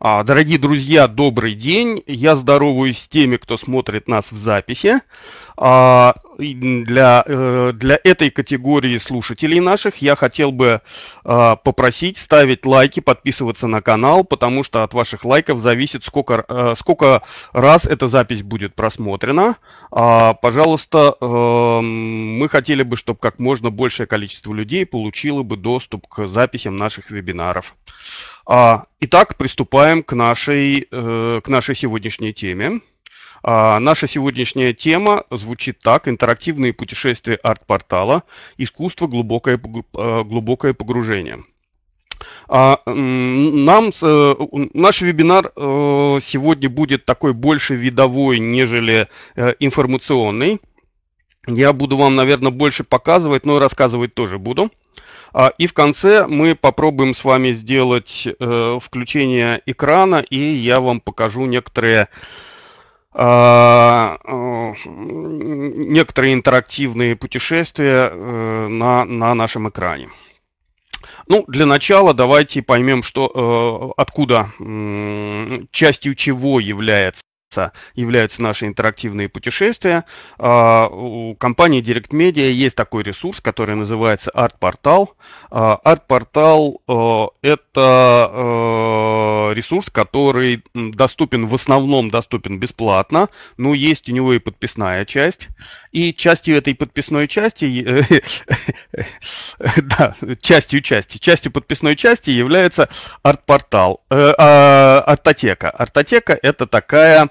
А, дорогие друзья, добрый день. Я здороваюсь с теми, кто смотрит нас в записи. А, для, э, для этой категории слушателей наших я хотел бы а, попросить ставить лайки, подписываться на канал, потому что от ваших лайков зависит, сколько, э, сколько раз эта запись будет просмотрена. А, пожалуйста, эм, мы хотели бы, чтобы как можно большее количество людей получило бы доступ к записям наших вебинаров. А, итак, приступаем к нашей, э, к нашей сегодняшней теме. А, наша сегодняшняя тема звучит так. Интерактивные путешествия арт-портала. Искусство глубокое, а, глубокое погружение. А, нам, э, наш вебинар э, сегодня будет такой больше видовой, нежели э, информационный. Я буду вам, наверное, больше показывать, но и рассказывать тоже буду. А, и в конце мы попробуем с вами сделать включение экрана, и я вам покажу некоторые а, э, некоторые интерактивные путешествия э, на, на нашем экране. Ну, для начала давайте поймем, что, э, откуда, частью чего является являются наши интерактивные путешествия. А, у компании Direct Media есть такой ресурс, который называется Art Portal. А, Art Portal э, это э, ресурс, который доступен, в основном доступен бесплатно, но есть у него и подписная часть. И частью этой подписной части, да, частью части, частью подписной части является Art Portal, э, а, артотека. Артотека – это такая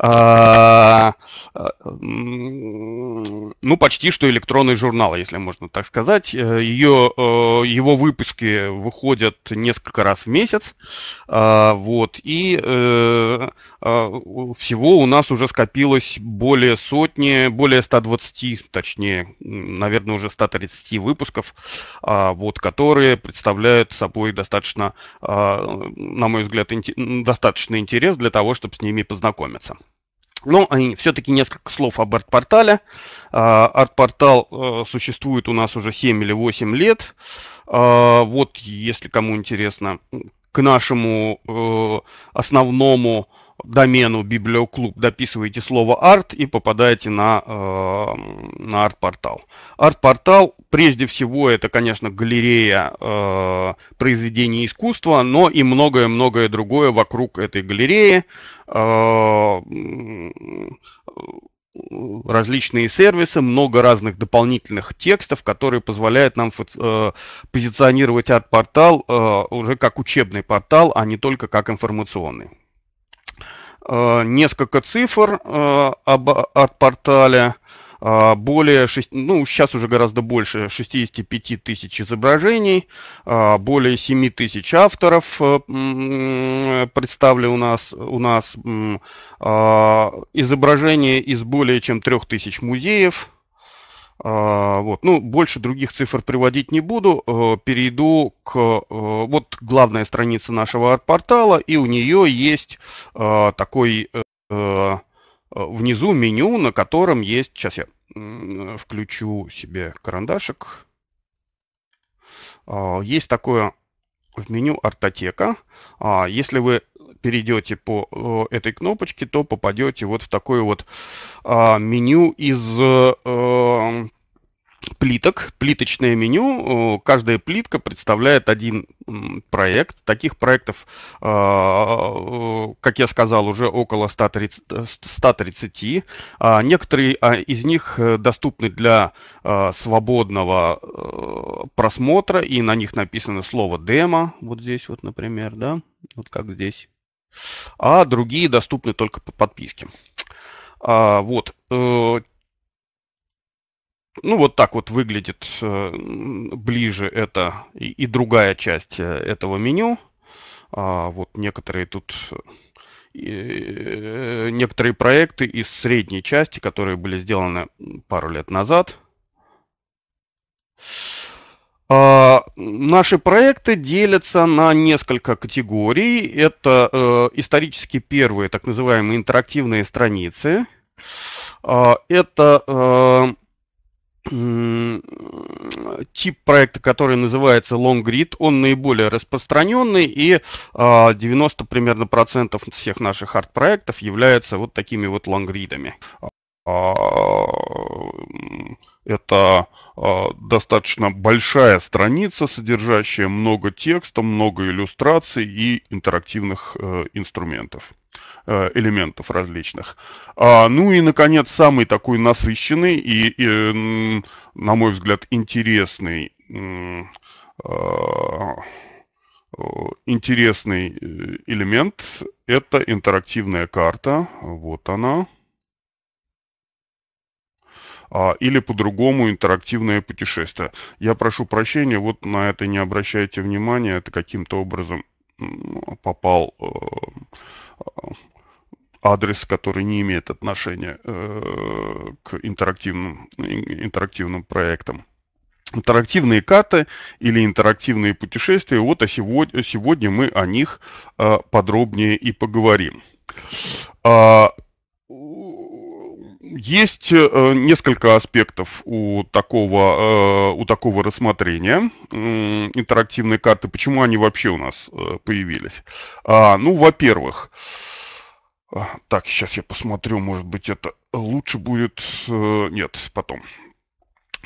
А, а, ну, почти что электронный журнал, если можно так сказать. Э, Ее, э, его выпуски выходят несколько раз в месяц, а, вот, и э, всего у нас уже скопилось более сотни, более 120, точнее, наверное, уже 130 выпусков, вот, которые представляют собой достаточно, на мой взгляд, достаточно интерес для того, чтобы с ними познакомиться. Но все-таки несколько слов об арт-портале. А, арт-портал э, существует у нас уже 7 или 8 лет. А, вот, если кому интересно, к нашему э, основному домену библиоклуб дописываете слово арт и попадаете на, э, на арт-портал. Арт-портал прежде всего это, конечно, галерея э, произведений искусства, но и многое-многое другое вокруг этой галереи. А, различные сервисы, много разных дополнительных текстов, которые позволяют нам э, позиционировать арт-портал э, уже как учебный портал, а не только как информационный. Э, несколько цифр об а-, арт-портале. А, более, 6, ну, сейчас уже гораздо больше 65 тысяч изображений, а, более 7 тысяч авторов э, представили у нас, у нас а, изображения из более чем 3 тысяч музеев, вот. Ну, больше других цифр приводить не буду. Э, перейду к... Э, вот главная страница нашего арт-портала, и у нее есть такой Э, внизу меню, на котором есть... Сейчас я включу себе карандашик. А, есть такое в меню «Артотека». А, если вы перейдете по э, этой кнопочке, то попадете вот в такое вот а, меню из э, плиток, плиточное меню. Каждая плитка представляет один проект. Таких проектов, а, как я сказал, уже около 130. 130. А, некоторые а, из них э, доступны для свободного э, просмотра, и на них написано слово «демо». Вот здесь вот, например, да, вот как здесь. А другие доступны только по подписке. Вот э, ну, вот так вот выглядит э, ближе это и, и другая часть э, этого меню. А, вот некоторые тут э, некоторые проекты из средней части, которые были сделаны пару лет назад. А, наши проекты делятся на несколько категорий. Это э, исторически первые так называемые интерактивные страницы. А, э, это тип проекта, который называется Long Grid, он наиболее распространенный, и 90 а, примерно процентов всех наших арт-проектов являются вот такими вот лонгридами. А, это а, достаточно большая страница, содержащая много текста, много иллюстраций и интерактивных э, инструментов. Э, элементов различных. А, ну и, наконец, самый такой насыщенный и, и на мой взгляд, интересный, а, интересный э, элемент – это интерактивная карта. Вот она. А, или по-другому интерактивное путешествие. Я прошу прощения, вот на это не обращайте внимания, это каким-то образом попал э, адрес, который не имеет отношения э, к интерактивным, интерактивным проектам. Интерактивные каты или интерактивные путешествия, вот а сегодня, сегодня мы о них э, подробнее и поговорим. А, есть э, несколько аспектов у такого, э, у такого рассмотрения интерактивной карты. Почему они вообще у нас э, появились? А, ну, во-первых, а, так, сейчас я посмотрю, может быть, это лучше будет... Нет, потом.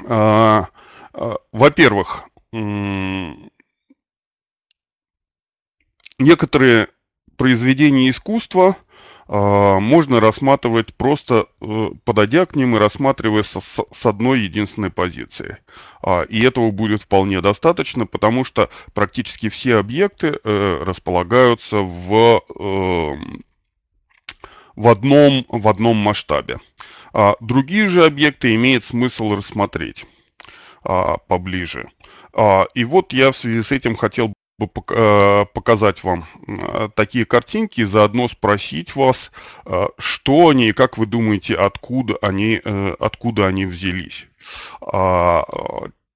А, во-первых, некоторые произведения искусства – а, можно рассматривать просто э, подойдя к ним и рассматривая с, одной единственной позиции. А, и этого будет вполне достаточно, потому что практически все объекты э, располагаются в, эм, в, одном, в одном масштабе. А, другие же объекты имеет смысл рассмотреть поближе. И вот я в связи с этим хотел Э, показать вам э, такие картинки и заодно спросить вас, э, что они и как вы думаете, откуда они, откуда они взялись. А,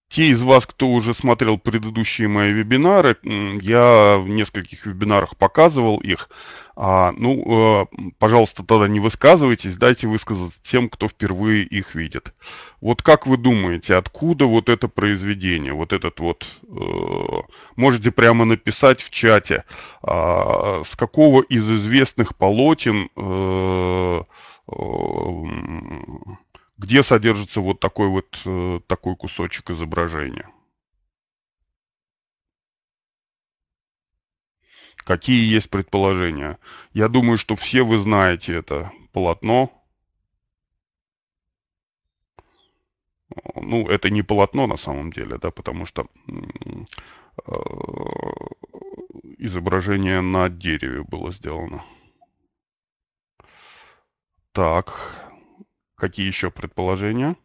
те из вас, кто уже смотрел предыдущие мои вебинары, я в нескольких вебинарах показывал их. А, ну, э, пожалуйста, тогда не высказывайтесь, дайте высказаться тем, кто впервые их видит. Вот как вы думаете, откуда вот это произведение, вот этот вот, э, можете прямо написать в чате, э, с какого из известных полотен... Э, э где содержится вот такой вот э, такой кусочек изображения. Какие есть предположения? Я думаю, что все вы знаете это полотно. Э, ну, это не полотно на самом деле, да, потому что э, изображение на дереве было сделано. Так, Какие еще предположения?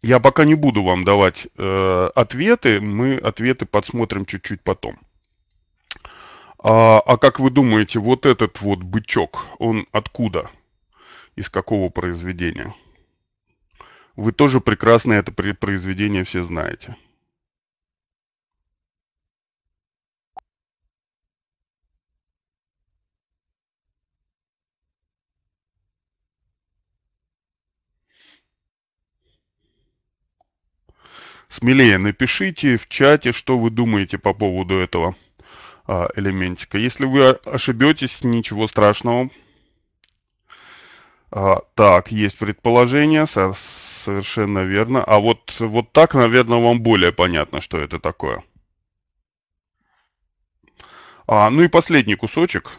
Я пока не буду вам давать э, ответы, мы ответы подсмотрим чуть-чуть потом. А, а как вы думаете, вот этот вот бычок, он откуда? Из какого произведения? Вы тоже прекрасно это произведение все знаете. смелее напишите в чате, что вы думаете по поводу этого а, элементика. Если вы ошибетесь, ничего страшного. А, так, есть предположение, со, совершенно верно. А вот, вот так, наверное, вам более понятно, что это такое. А, ну и последний кусочек.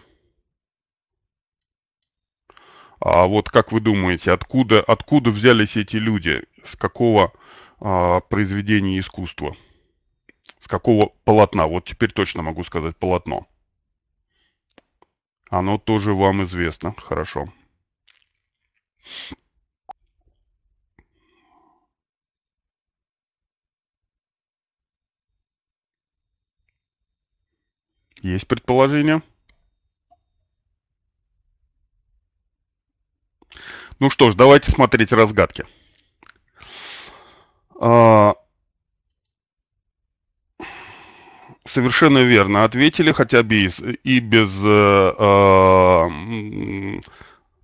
А вот как вы думаете, откуда, откуда взялись эти люди? С какого э, произведение искусства. С какого полотна? Вот теперь точно могу сказать полотно. Оно тоже вам известно. Хорошо. Есть предположение? Ну что ж, давайте смотреть разгадки. А, совершенно верно ответили, хотя бы и без... Э, а,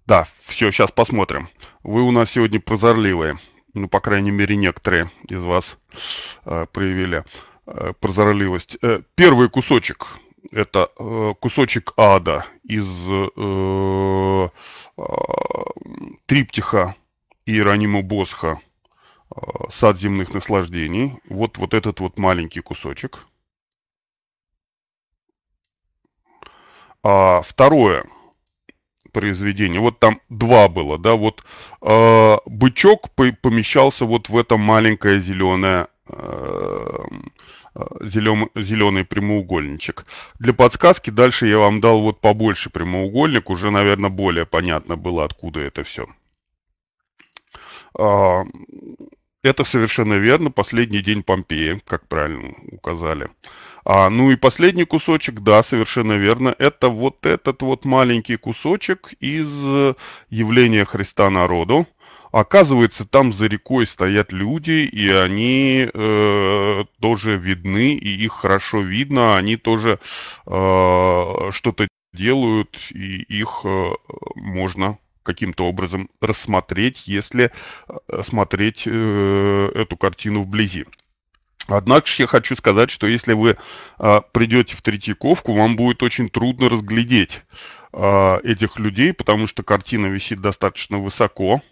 да, все, сейчас посмотрим. Вы у нас сегодня прозорливые. Ну, по крайней мере, некоторые из вас э, проявили э, прозорливость. первый кусочек – это кусочек ада из триптиха Иеронима Босха – Э, сад земных наслаждений. Вот, вот этот вот маленький кусочек. А, второе произведение. Вот там два было, да, вот э, бычок помещался вот в это маленькое зеленое э, э, зеленый прямоугольничек. Для подсказки дальше я вам дал вот побольше прямоугольник, уже, наверное, более понятно было, откуда это все. А, это совершенно верно, последний день Помпеи, как правильно указали. А, ну и последний кусочек, да, совершенно верно, это вот этот вот маленький кусочек из э, явления Христа народу. Оказывается, там за рекой стоят люди, и они э, тоже видны, и их хорошо видно, они тоже э, что-то делают, и их э, можно каким-то образом рассмотреть, если э, смотреть э, эту картину вблизи. Однако же я хочу сказать, что если вы а, придете в Третьяковку, вам будет очень трудно разглядеть а, этих людей, потому что картина висит достаточно высоко.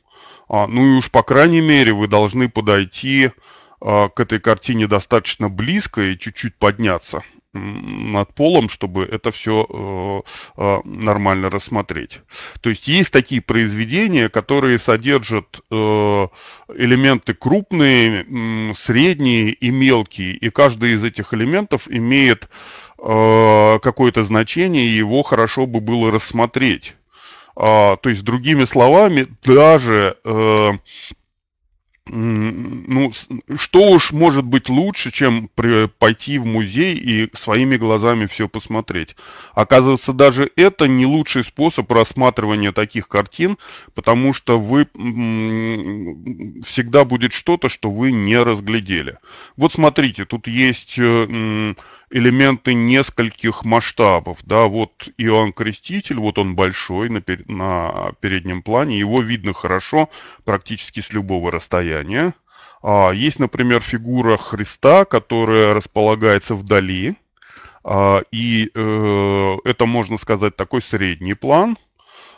А, ну и уж, по крайней мере, вы должны подойти к этой картине достаточно близко и чуть-чуть подняться над полом, чтобы это все э, э, нормально рассмотреть. То есть есть такие произведения, которые содержат э, элементы крупные, средние и мелкие, и каждый из этих элементов имеет э, какое-то значение, и его хорошо бы было рассмотреть. А, то есть, другими словами, даже э, ну, что уж может быть лучше, чем при, пойти в музей и своими глазами все посмотреть. Оказывается, даже это не лучший способ рассматривания таких картин, потому что вы всегда будет что-то, что вы не разглядели. Вот смотрите, тут есть э, элементы нескольких масштабов, да, вот Иоанн Креститель, вот он большой на, пер, на переднем плане, его видно хорошо практически с любого расстояния. А, есть, например, фигура Христа, которая располагается вдали, а, и э, это, можно сказать, такой средний план,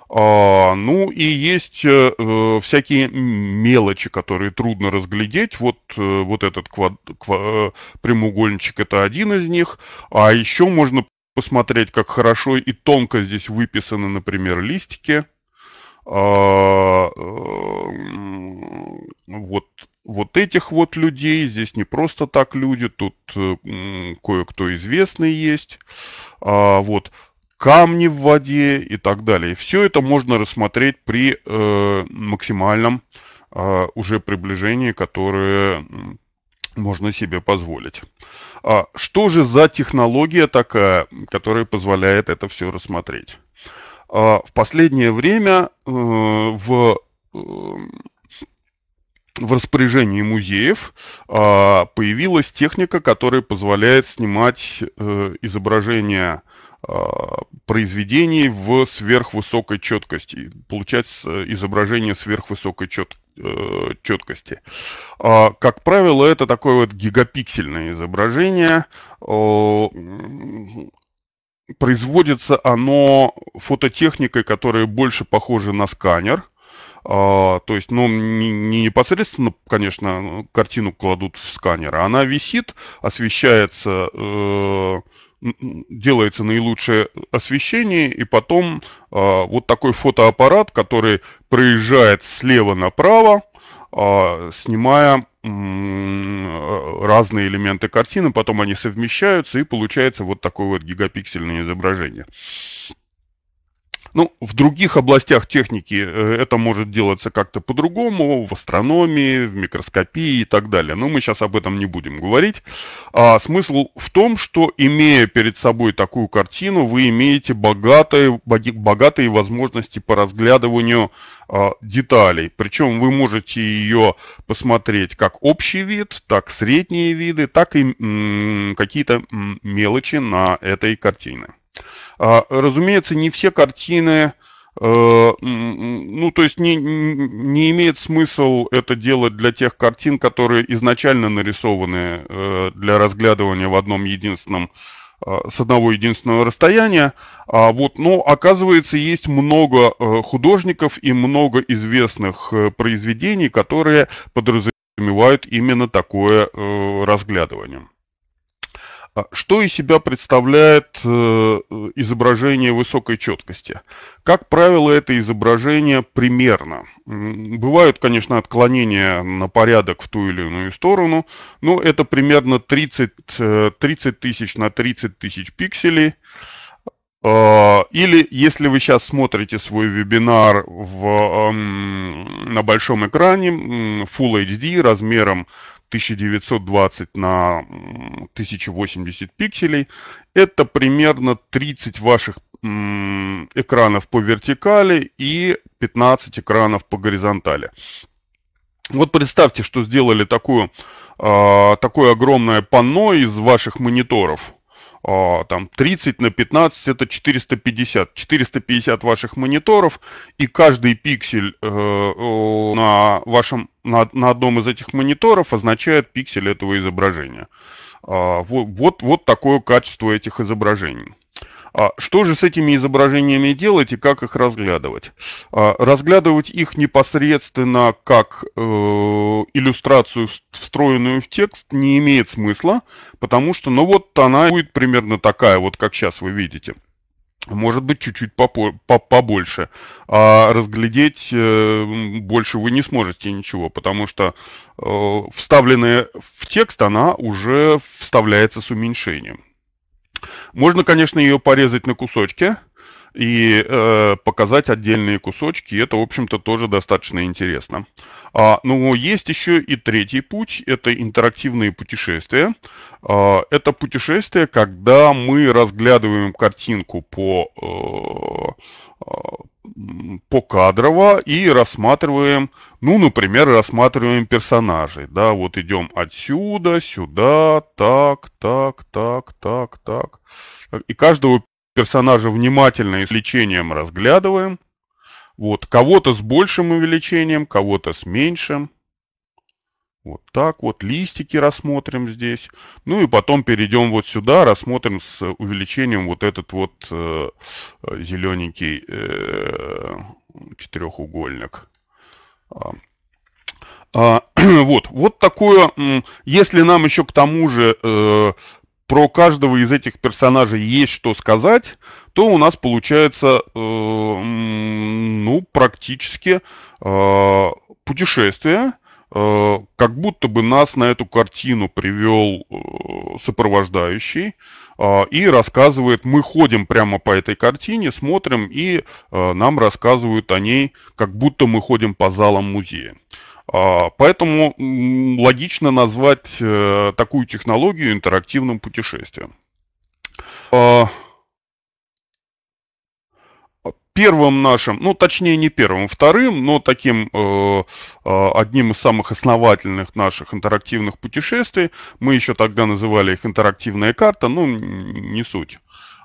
а, ну и есть э, э, всякие мелочи, которые трудно разглядеть. Вот, э, вот этот квад... ква... прямоугольничек это один из них. А еще можно посмотреть, как хорошо и тонко здесь выписаны, например, листики. А, вот, вот этих вот людей, здесь не просто так люди, тут кое-кто известный есть. А, вот камни в воде и так далее. Все это можно рассмотреть при э, максимальном э, уже приближении, которое можно себе позволить. А что же за технология такая, которая позволяет это все рассмотреть? А, в последнее время э, в, э, в распоряжении музеев э, появилась техника, которая позволяет снимать э, изображения Э, произведений в сверхвысокой четкости, получать э, изображение сверхвысокой чет, э, четкости. А, как правило, это такое вот гигапиксельное изображение. Производится оно фототехникой, которая больше похожа на сканер – Uh, то есть, ну, не, не непосредственно, конечно, картину кладут в сканер, а она висит, освещается э, делается наилучшее освещение, и потом а, вот такой фотоаппарат, который проезжает слева направо, а, снимая разные элементы картины, потом они совмещаются, и получается вот такое вот гигапиксельное изображение. Ну, в других областях техники э, это может делаться как-то по-другому, в астрономии, в микроскопии и так далее. Но мы сейчас об этом не будем говорить. А смысл в том, что имея перед собой такую картину, вы имеете богатые, богатые возможности по разглядыванию а, деталей. Причем вы можете ее посмотреть как общий вид, так средние виды, так и какие-то мелочи на этой картине. А, разумеется, не все картины, э, ну, то есть не, не имеет смысл это делать для тех картин, которые изначально нарисованы э, для разглядывания в одном единственном э, с одного единственного расстояния. А вот, но оказывается, есть много художников и много известных произведений, которые подразумевают именно такое разглядывание. А что из себя представляет э, изображение высокой четкости? Как правило, это изображение примерно. Бывают, конечно, отклонения на порядок в ту или иную сторону, но это примерно 30, 30 э, тысяч на 30 тысяч пикселей. А, или если вы сейчас смотрите свой вебинар в, на большом экране Full HD размером 1920 на 1080 пикселей. Это примерно 30 ваших экранов по вертикали и 15 экранов по горизонтали. Вот представьте, что сделали такую, э, такое огромное панно из ваших мониторов, а, там 30 на 15 это 450. 450 ваших мониторов, и каждый пиксель э, на вашем на, на одном из этих мониторов означает пиксель этого изображения. А, вот, вот, вот такое качество этих изображений. А что же с этими изображениями делать и как их разглядывать? А разглядывать их непосредственно как э, иллюстрацию, встроенную в текст, не имеет смысла, потому что, ну вот она будет примерно такая, вот как сейчас вы видите может быть, чуть-чуть побольше. А разглядеть э, больше вы не сможете ничего, потому что э, вставленная в текст она уже вставляется с уменьшением. Можно, конечно, ее порезать на кусочки и э, показать отдельные кусочки. Это, в общем-то, тоже достаточно интересно. А, но есть еще и третий путь. Это интерактивные путешествия. А, это путешествие, когда мы разглядываем картинку по... Э, а, по кадрово и рассматриваем ну, например, рассматриваем персонажей, да, вот идем отсюда, сюда, так, так, так, так, так. И каждого персонажа внимательно и с лечением разглядываем. Вот, кого-то с большим увеличением, кого-то с меньшим. Вот так вот, листики рассмотрим здесь. Ну и потом перейдем вот сюда, рассмотрим с увеличением вот этот вот э, зелененький э, э четырехугольник. А, а, вот, вот такое, если нам еще к тому же э, про каждого из этих персонажей есть что сказать, то у нас получается, э, ну, практически э, путешествие, Э, как будто бы нас на эту картину привел э, сопровождающий э, и рассказывает, мы ходим прямо по этой картине, смотрим и нам рассказывают о ней, как будто мы ходим по залам музея. А, поэтому логично назвать такую технологию интерактивным путешествием. А, первым нашим, ну точнее не первым, вторым, но таким э, э, одним из самых основательных наших интерактивных путешествий, мы еще тогда называли их интерактивная карта, ну не суть,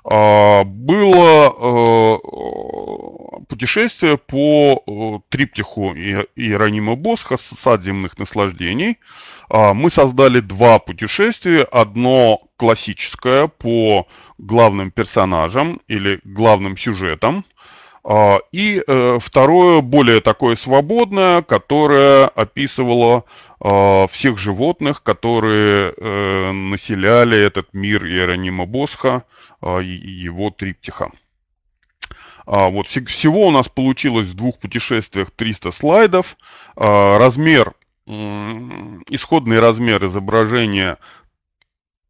э, было э, путешествие по э, триптиху Иеронима Босха «Сад земных наслаждений». Э, мы создали два путешествия, одно классическое по главным персонажам или главным сюжетам, а, и э, второе, более такое свободное, которое описывало а, всех животных, которые э, населяли этот мир Иеронима Босха а, и его триптиха. Вот, всего у нас получилось в двух путешествиях 300 слайдов. Размер, исходный размер изображения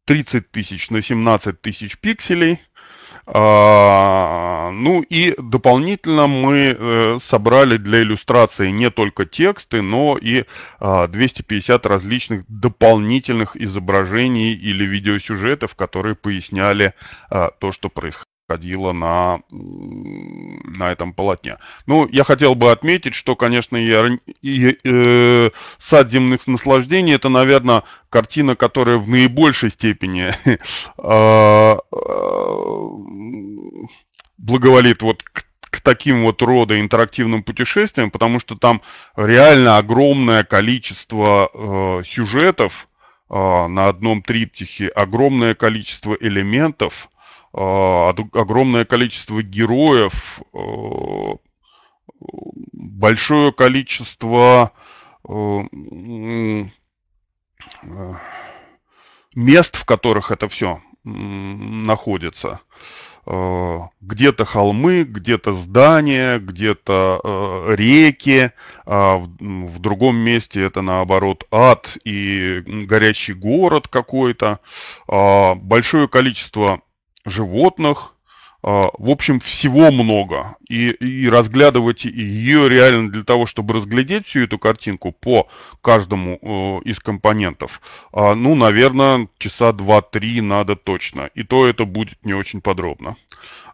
30 тысяч на 17 тысяч пикселей – а, ну и дополнительно мы э, собрали для иллюстрации не только тексты, но и 250 а, различных дополнительных изображений или видеосюжетов, которые поясняли а, то, что происходит происходило на, на этом полотне. Ну, я хотел бы отметить, что, конечно, и, и, э, «Сад земных наслаждений» — это, наверное, картина, которая в наибольшей степени а, а, благоволит вот к к таким вот рода интерактивным путешествиям, потому что там реально огромное количество э, сюжетов э, на одном триптихе, огромное количество элементов, а, огромное количество героев, а, большое количество а, мест, в которых это все находится. Где-то холмы, где-то здания, где-то реки, а в другом месте это наоборот ад и горячий город какой-то. Большое количество животных, а, в общем, всего много. И, и разглядывать ее реально для того, чтобы разглядеть всю эту картинку по каждому э, из компонентов, а, ну, наверное, часа 2-3 надо точно. И то это будет не очень подробно.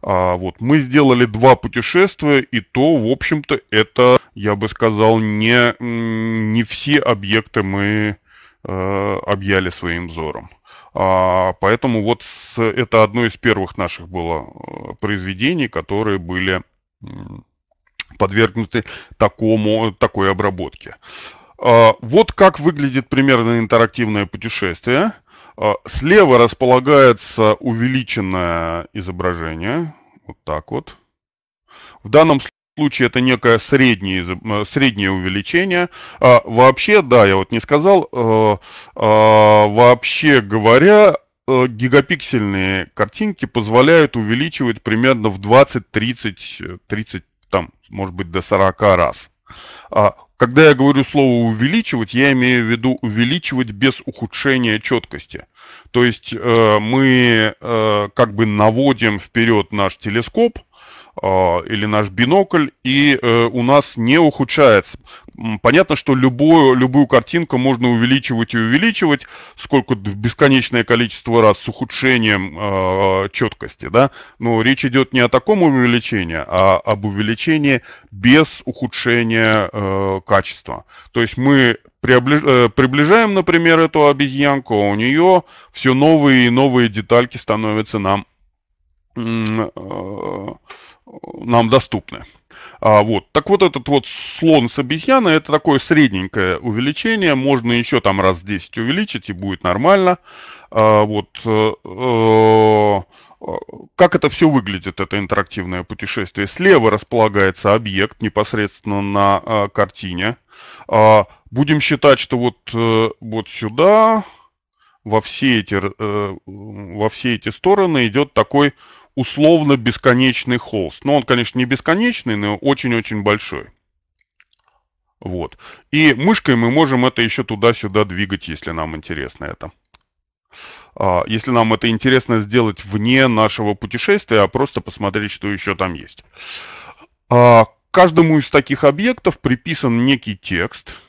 А, вот, мы сделали два путешествия, и то, в общем-то, это, я бы сказал, не, не все объекты мы э, объяли своим взором. А, поэтому вот это одно из первых наших было э, произведений, которые были подвергнуты такому, такой обработке. А, вот как выглядит примерно интерактивное путешествие. А, слева располагается увеличенное изображение, вот так вот. В данном случае случае это некое среднее, э, среднее увеличение. А, вообще, да, я вот не сказал, а, а, вообще говоря, э, гигапиксельные картинки позволяют увеличивать примерно в 20, 30, 30, там, может быть, до 40 раз. А, когда я говорю слово увеличивать, я имею в виду увеличивать без ухудшения четкости. То есть э, мы э, как бы наводим вперед наш телескоп, а, или наш бинокль, и э, у нас не ухудшается. Понятно, что любую, любую картинку можно увеличивать и увеличивать, сколько бесконечное количество раз с ухудшением э, а, четкости, да, но речь идет не о таком увеличении, а об увеличении без ухудшения э, качества. То есть мы э, приближаем, например, эту обезьянку, а у нее все новые и новые детальки становятся нам э, нам доступны. А, вот. Так вот этот вот слон с обезьяной, это такое средненькое увеличение, можно еще там раз 10 увеличить и будет нормально. А, вот. Э, э, как это все выглядит, это интерактивное путешествие? Слева располагается объект непосредственно на а, картине. А, будем считать, что вот, вот сюда, во все эти, во все эти стороны идет такой условно бесконечный холст. Но ну, он, конечно, не бесконечный, но очень-очень большой. Вот. И мышкой мы можем это еще туда-сюда двигать, если нам интересно это. А, если нам это интересно сделать вне нашего путешествия, а просто посмотреть, что еще там есть. А, каждому из таких объектов приписан некий текст –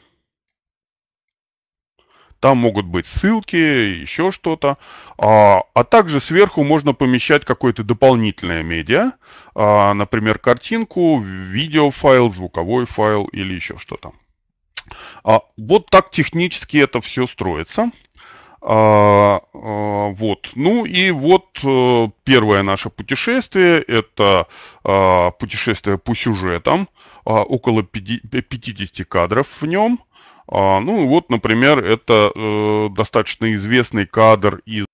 там могут быть ссылки, еще что-то. А, а также сверху можно помещать какое-то дополнительное медиа, а, например, картинку, видеофайл, звуковой файл или еще что-то. А, вот так технически это все строится. А, а, вот. Ну и вот а, первое наше путешествие, это а, путешествие по сюжетам, а, около 50 кадров в нем. А, ну вот, например, это э, достаточно известный кадр из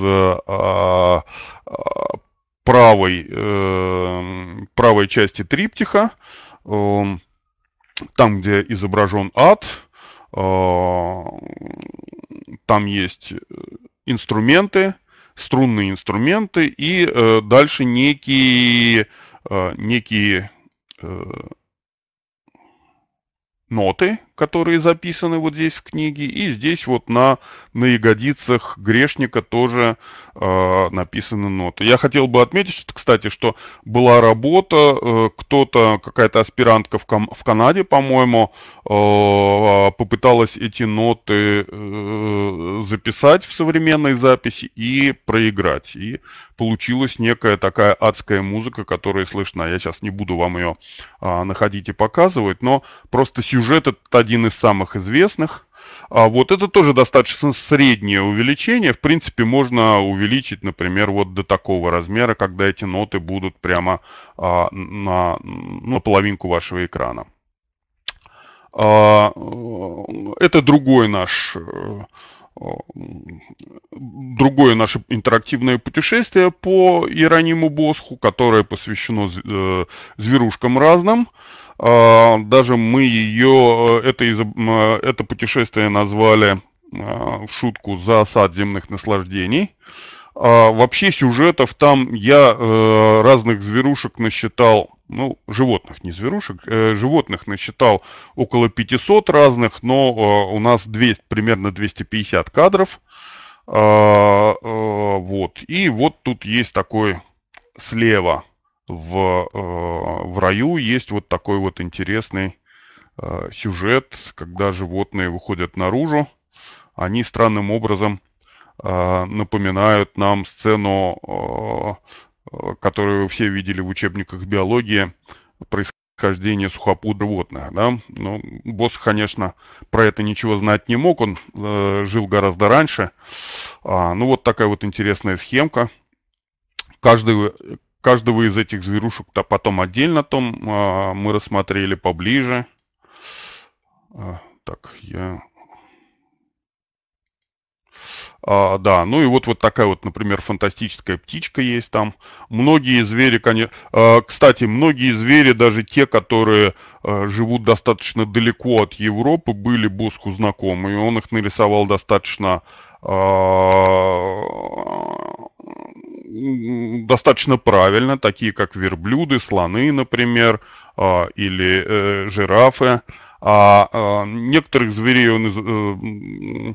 э, а, а, правой, э, правой части триптиха, э, там, где изображен ад, э, там есть инструменты, струнные инструменты и э, дальше некие, э, некие э, ноты, которые записаны вот здесь в книге, и здесь вот на, на ягодицах грешника тоже э, написаны ноты. Я хотел бы отметить, что, кстати, что была работа, э, кто-то, какая-то аспирантка в, ком, в Канаде, по-моему, э, а, попыталась эти ноты э, записать в современной записи и проиграть. И получилась некая такая адская музыка, которая слышна. Я сейчас не буду вам ее э, а, находить и показывать, но просто сюжет этот один из самых известных. А вот это тоже достаточно среднее увеличение. В принципе, можно увеличить, например, вот до такого размера, когда эти ноты будут прямо а, на, на половинку вашего экрана. А, это другой наш другое наше интерактивное путешествие по Иерониму Босху, которое посвящено э, зверушкам разным. А, даже мы ее, э, это, э, это путешествие назвали а, в шутку «За осад земных наслаждений». А, вообще сюжетов там я э, разных зверушек насчитал, ну, животных, не зверушек, животных насчитал около 500 разных, но у нас 200, примерно 250 кадров. вот. И вот тут есть такой слева – в, э, в раю есть вот такой вот интересный э, сюжет, когда животные выходят наружу, они странным образом э, напоминают нам сцену, которую все видели в учебниках биологии, происхождение сухопуд животных. Да? Ну, босс, конечно, про это ничего знать не мог, он жил гораздо раньше. А, ну, вот такая вот интересная схемка. Каждый, Каждого из этих зверушек-то потом отдельно том а, мы рассмотрели поближе. А, так, я... А, да, ну и вот, вот такая вот, например, фантастическая птичка есть там. Многие звери, конечно... А, кстати, многие звери, даже те, которые а, живут достаточно далеко от Европы, были Боску знакомы. И он их нарисовал достаточно а, достаточно правильно, такие как верблюды, слоны, например, а, или э, жирафы. А, а некоторых зверей он, э,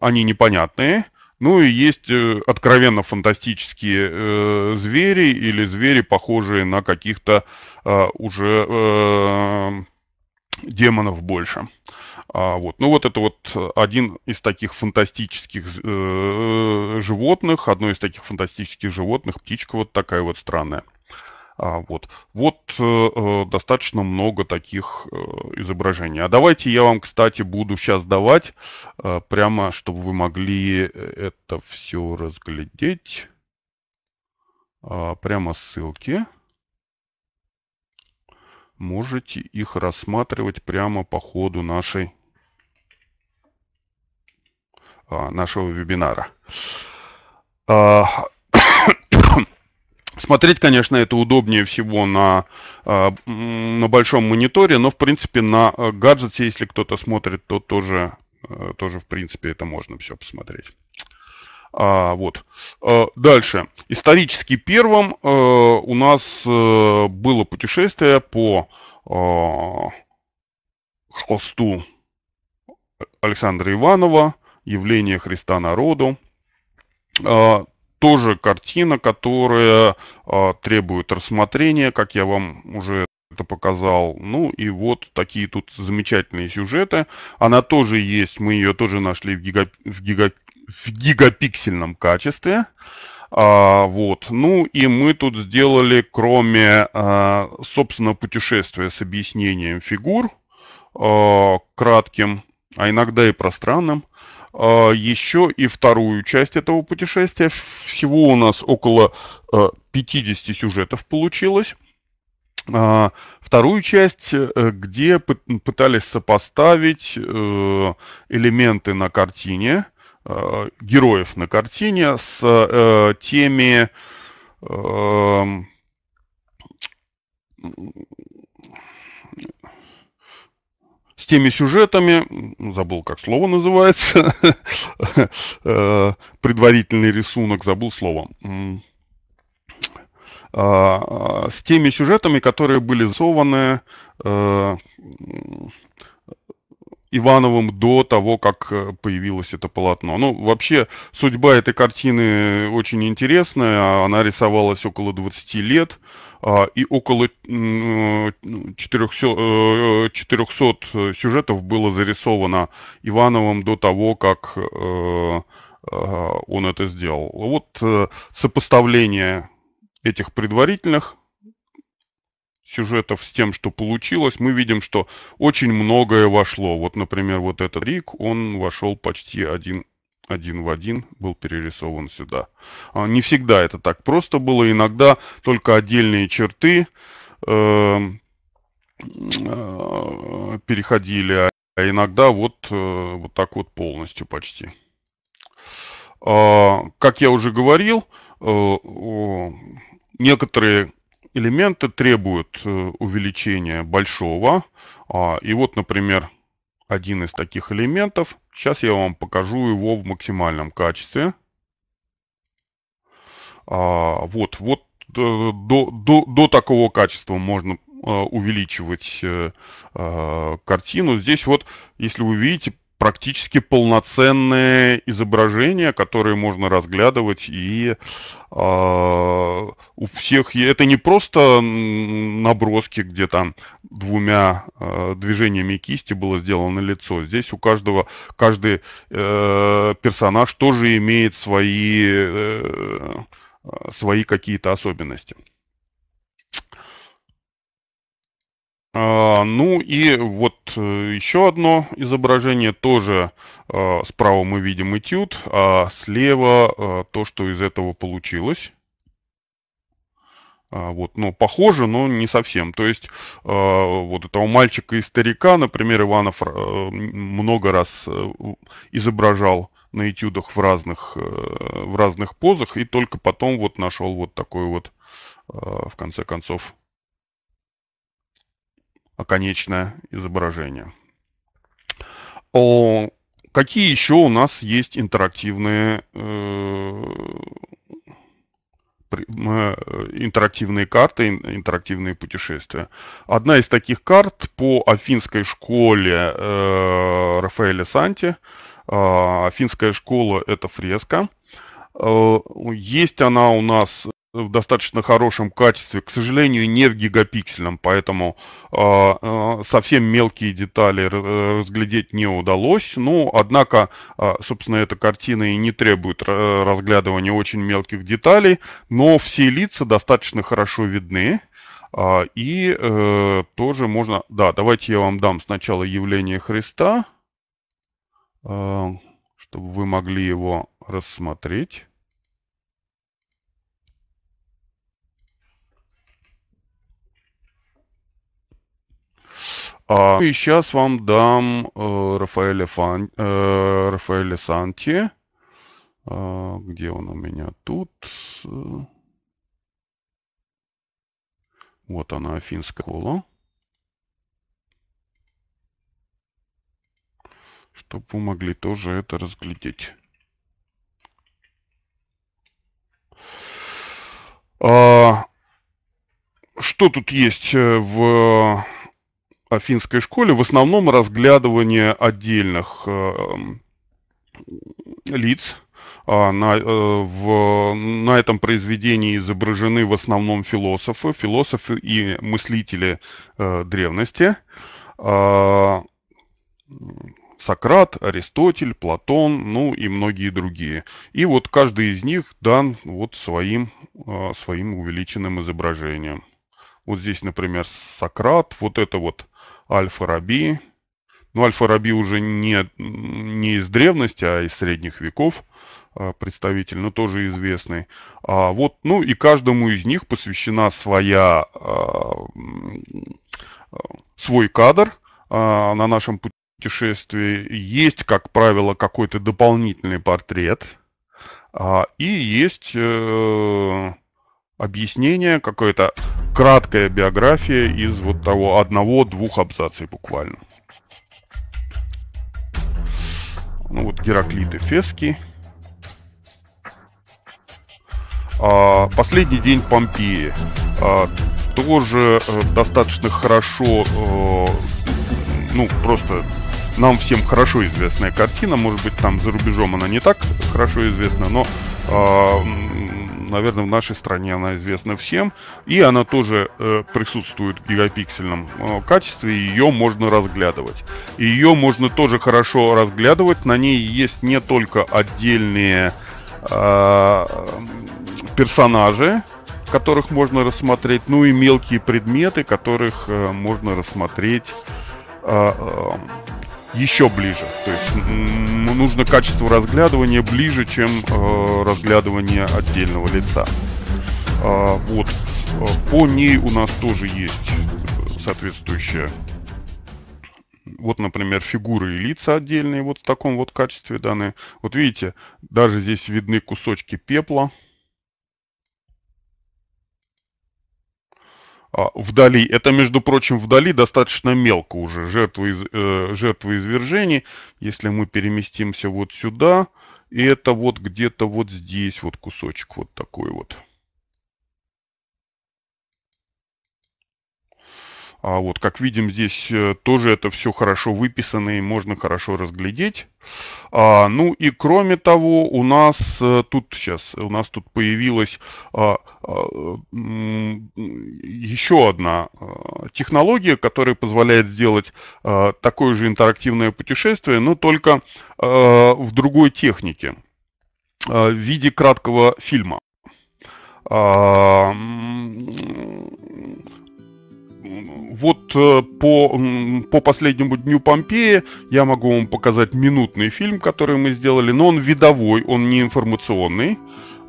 они непонятные. Ну и есть э, откровенно фантастические звери или звери, похожие на каких-то а, уже демонов больше. А, вот. Ну вот это вот э, один из таких фантастических э, животных, одно из таких фантастических животных, птичка вот такая вот странная. А, вот вот э, э достаточно много таких э, изображений. А давайте я вам, кстати, буду сейчас давать, э, прямо чтобы вы могли э, это все разглядеть. Э, прямо ссылки можете их рассматривать прямо по ходу нашей а, нашего вебинара. А, смотреть, конечно, это удобнее всего на, а, на большом мониторе, но, в принципе, на гаджете, если кто-то смотрит, то тоже, тоже, в принципе, это можно все посмотреть. А, вот. дальше. Исторически первым у нас было путешествие по а, холсту Александра Иванова явление Христа народу. А, тоже картина, которая а, требует рассмотрения, как я вам уже это показал. Ну и вот такие тут замечательные сюжеты. Она тоже есть, мы ее тоже нашли в, гига, в, гига, в гигапиксельном качестве. А, вот. Ну и мы тут сделали, кроме, а, собственно, путешествия с объяснением фигур, а, кратким, а иногда и пространным, а, еще и вторую часть этого путешествия. Всего у нас около 50 э, сюжетов получилось. А, вторую часть, э, где пытались сопоставить э, элементы на картине, героев на картине с теми с теми сюжетами, забыл, как слово называется, э, предварительный рисунок, забыл слово, а, а, с теми сюжетами, которые были рисованы э, Ивановым до того, как э, появилось это полотно. Ну, вообще, судьба этой картины очень интересная. Она рисовалась около 20 лет. А, и около 400, ну, э, э, сюжетов было зарисовано Ивановым до того, как э, он это сделал. Вот сопоставление этих предварительных сюжетов с тем, что получилось, мы видим, что очень многое вошло. Вот, например, вот этот Рик, он вошел почти один один в один был перерисован сюда. А, не всегда это так просто было, иногда только отдельные черты э, э, переходили, а иногда вот, э, вот так вот полностью почти. А, как я уже говорил, э, некоторые элементы требуют э, увеличения большого. А, и вот, например, один из таких элементов Сейчас я вам покажу его в максимальном качестве. А, вот, вот э, до, до, до такого качества можно э, увеличивать э, э, картину. Здесь вот, если вы видите, практически полноценные изображения, которые можно разглядывать, и э, у всех это не просто наброски, где там двумя э, движениями кисти было сделано лицо. Здесь у каждого каждый э, персонаж тоже имеет свои э, э свои какие-то особенности. А, ну и вот э, еще одно изображение, тоже а, справа мы видим этюд, а слева а, то, что из этого получилось. Вот, но ну, похоже, но не совсем. То есть э, вот этого мальчика и старика, например, Иванов э, много раз э, изображал на этюдах в разных, э, в разных позах и только потом вот нашел вот такой вот, э, в конце концов, конечное изображение. О, какие еще у нас есть интерактивные, э, э интерактивные карты, интерактивные путешествия? Одна из таких карт по афинской школе э, Рафаэля Санти. Э, афинская школа – это фреска – Э, есть она у нас в достаточно хорошем качестве, к сожалению, не в гигапиксельном, поэтому э, э совсем мелкие детали э, разглядеть не удалось. Но, ну, однако, э, собственно, эта картина и не требует разглядывания очень мелких деталей, но все лица достаточно хорошо видны. Э, и э, тоже можно... Да, давайте я вам дам сначала явление Христа, э, чтобы вы могли его рассмотреть. А, ну и сейчас вам дам э, Рафаэля, Фан, э, Рафаэля Санти. А, где он у меня тут? Вот она, Афинская школа. Чтобы вы могли тоже это разглядеть. А, что тут есть э, в финской школе? В основном разглядывание отдельных э, лиц. А, на, э, в, на этом произведении изображены в основном философы, философы и мыслители древности а, Сократ, Аристотель, Платон, ну и многие другие. И вот каждый из них дан вот своим, а, своим увеличенным изображением. Вот здесь, например, Сократ, вот это вот Альфа-Раби. Ну, Альфа-Раби уже не, не из древности, а из средних веков а, представитель, но тоже известный. А вот, ну и каждому из них посвящена своя, а, свой кадр на нашем пути путешествии есть, как правило, какой-то дополнительный портрет, а, и есть э, объяснение, какая-то краткая биография из вот того одного-двух абзаций буквально. Ну вот Гераклит Эфеский. А, Последний день Помпеи а, тоже э, достаточно хорошо, э, ну просто нам всем хорошо известная картина. Может быть, там за рубежом она не так хорошо известна, но, э, наверное, в нашей стране она известна всем. И она тоже э, присутствует в гигапиксельном э, качестве, ее можно разглядывать. ее можно тоже хорошо разглядывать. На ней есть не только отдельные э, персонажи, которых можно рассмотреть, ну и мелкие предметы, которых э, можно рассмотреть а, э, э, еще ближе. То есть нужно качество разглядывания ближе, чем э, разглядывание отдельного лица. А, э, вот. По ней у нас тоже есть э, соответствующая. Вот, например, фигуры и лица отдельные вот в таком вот качестве данные. Вот видите, даже здесь видны кусочки пепла. А вдали. Это, между прочим, вдали достаточно мелко уже. Жертвы, э, жертвы извержений, если мы переместимся вот сюда, и это вот где-то вот здесь вот кусочек вот такой вот. А вот, как видим, здесь э, тоже это все хорошо выписано и можно хорошо разглядеть. А, ну и кроме того, у нас э, тут сейчас, у нас тут появилась а, а, еще одна а, технология, которая позволяет сделать а, такое же интерактивное путешествие, но только а, в другой технике, а, в виде краткого фильма. А, вот э, по, по последнему дню Помпеи я могу вам показать минутный фильм, который мы сделали, но он видовой, он не информационный.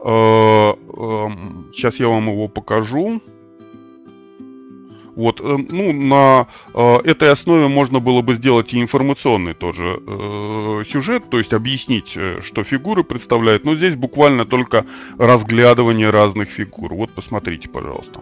Сейчас э, эм, я вам его покажу. Вот, э, ну, на э, этой основе можно было бы сделать и информационный тоже э, сюжет, то есть объяснить, что фигуры представляют. Но здесь буквально только разглядывание разных фигур. Вот посмотрите, пожалуйста.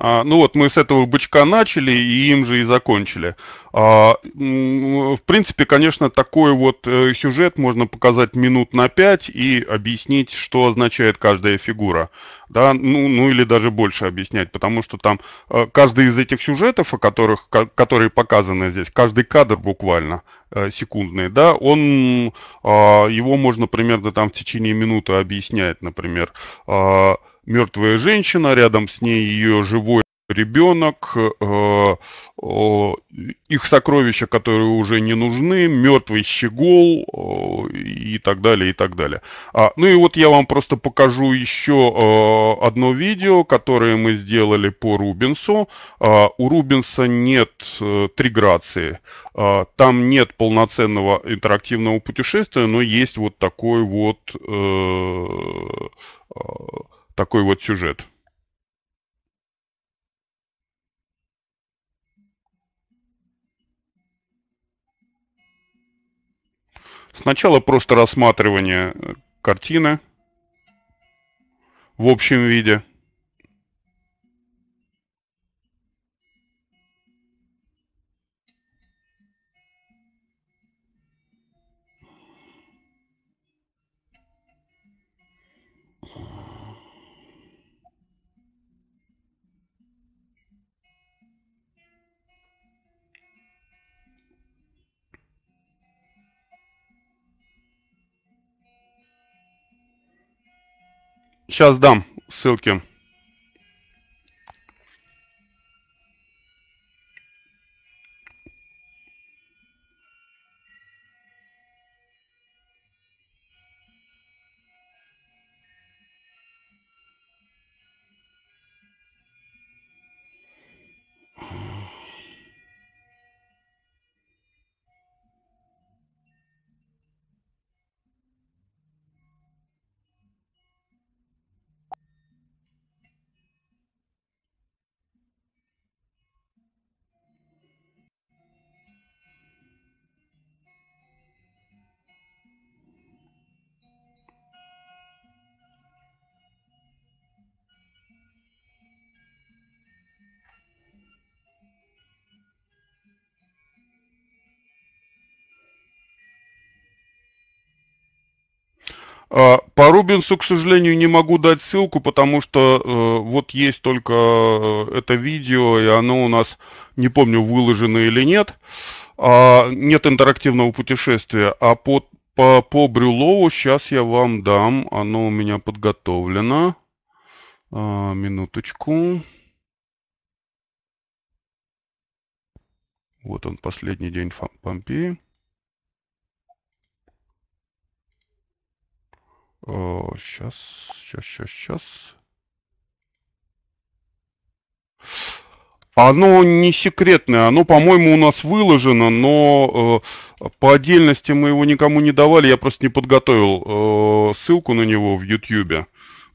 А, ну вот мы с этого бычка начали и им же и закончили. А, в принципе, конечно, такой вот э, сюжет можно показать минут на пять и объяснить, что означает каждая фигура. Да, ну, ну или даже больше объяснять, потому что там э, каждый из этих сюжетов, о которых, которые показаны здесь, каждый кадр буквально э, секундный, да, он, а, его можно примерно там в течение минуты объяснять, например а, мертвая женщина, рядом с ней ее живой ребенок, э, э, их сокровища, которые уже не нужны, мертвый щегол э, и так далее, и так далее. А, ну и вот я вам просто покажу еще э, одно видео, которое мы сделали по Рубинсу. А, у Рубинса нет э, три грации. А, там нет полноценного интерактивного путешествия, но есть вот такой вот э, такой вот сюжет. Сначала просто рассматривание картины в общем виде. Сейчас дам ссылки. Рубинсу, к сожалению, не могу дать ссылку, потому что э, вот есть только э, это видео, и оно у нас, не помню, выложено или нет. А, нет интерактивного путешествия. А по, по, по Брюлову сейчас я вам дам. Оно у меня подготовлено. А, минуточку. Вот он, последний день Помпеи. сейчас, э, сейчас, сейчас, сейчас. Оно не секретное, оно, по-моему, у нас выложено, но э, по отдельности мы его никому не давали, я просто не подготовил э, ссылку на него в Ютьюбе.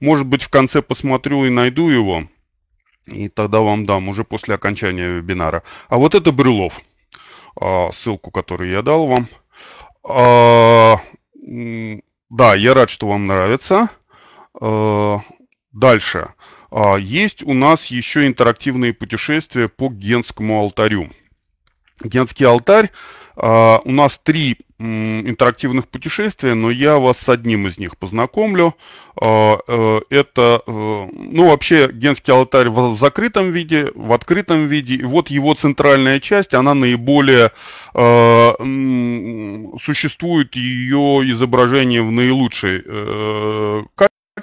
Может быть, в конце посмотрю и найду его, и тогда вам дам уже после окончания вебинара. А вот это Брюлов, э, ссылку, которую я дал вам. Э, да, я рад, что вам нравится. Э, дальше. А, есть у нас еще интерактивные путешествия по Генскому алтарю. Генский алтарь а, у нас три интерактивных путешествия, но я вас с одним из них познакомлю. А, э, это, э, ну, вообще, Генский алтарь в, закрытом виде, в открытом виде. И вот его центральная часть, она наиболее... А, существует ее изображение в наилучшей э,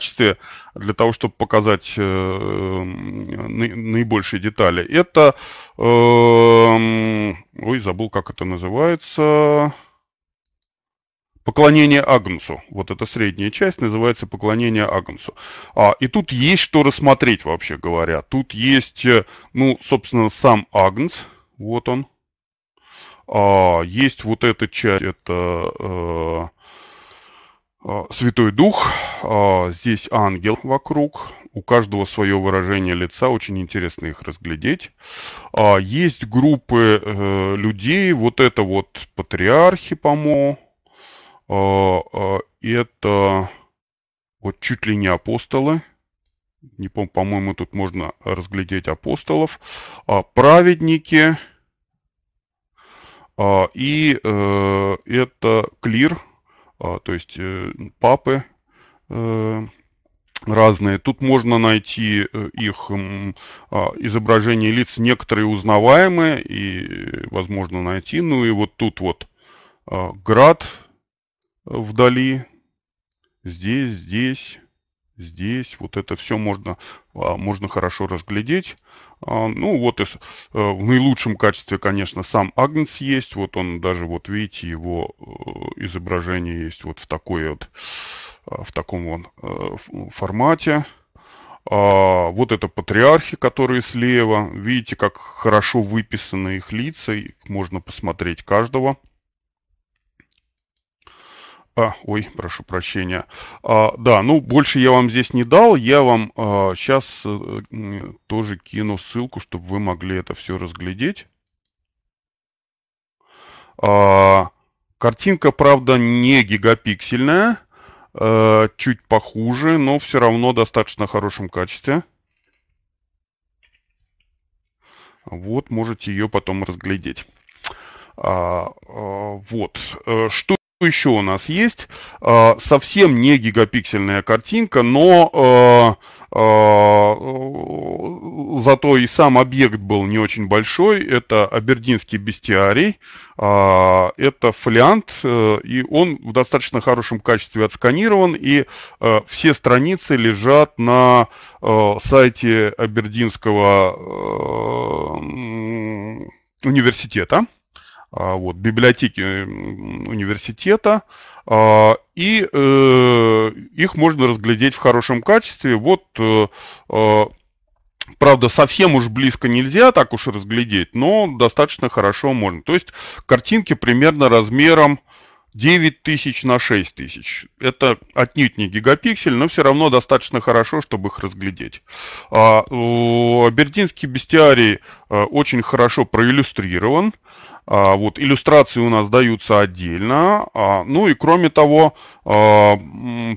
качестве для того, чтобы показать э, э, наибольшие детали. Это... Эм, ой, забыл, как это называется. Поклонение Агнусу. Вот эта средняя часть называется поклонение Агнусу. А, и тут есть что рассмотреть, вообще говоря. Тут есть, э, ну, собственно, сам Агнс. Вот он. А, есть вот эта часть, это э, Святой Дух. А, здесь ангел вокруг, у каждого свое выражение лица, очень интересно их разглядеть. А, есть группы э, людей, вот это вот патриархи, по-моему, а, это вот чуть ли не апостолы, не помню, по-моему, тут можно разглядеть апостолов, праведники, и э, это клир, то есть э, папы, Э, разные. Тут можно найти э, их а, изображения лиц, некоторые узнаваемые, и возможно найти. Ну и вот тут вот а, град вдали, здесь, здесь, здесь. Вот это все можно, а, можно хорошо разглядеть. Ну вот из, э, в наилучшем качестве, конечно, сам Агнец есть. Вот он даже, вот видите, его изображение есть вот в такой вот Э, в таком вон э, формате. А, вот это патриархи, которые слева. Видите, как хорошо выписаны их лица. можно посмотреть каждого. А, ой, прошу прощения. А, да, ну больше я вам здесь не дал. Я вам а, сейчас а, э, тоже кину ссылку, чтобы вы могли это все разглядеть. А, картинка, правда, не гигапиксельная. Э, чуть похуже, но все равно достаточно хорошем качестве. Вот, можете ее потом разглядеть. А, а, вот. Э, что еще у нас есть? А, совсем не гигапиксельная картинка, но а, а, зато и сам объект был не очень большой. Это абердинский бестиарий, это фолиант, э, и он в достаточно хорошем качестве отсканирован, и э, все страницы лежат на э, сайте Абердинского университета. А, вот, библиотеки университета, а, и э, их можно разглядеть в хорошем качестве. Вот, э, а, правда, совсем уж близко нельзя так уж разглядеть, но достаточно хорошо можно. То есть картинки примерно размером 9000 на 6000. Это отнюдь не гигапиксель, но все равно достаточно хорошо, чтобы их разглядеть. А, Бердинский бестиарий а, очень хорошо проиллюстрирован. А, а, вот, иллюстрации у нас даются отдельно. А, ну и кроме того, а,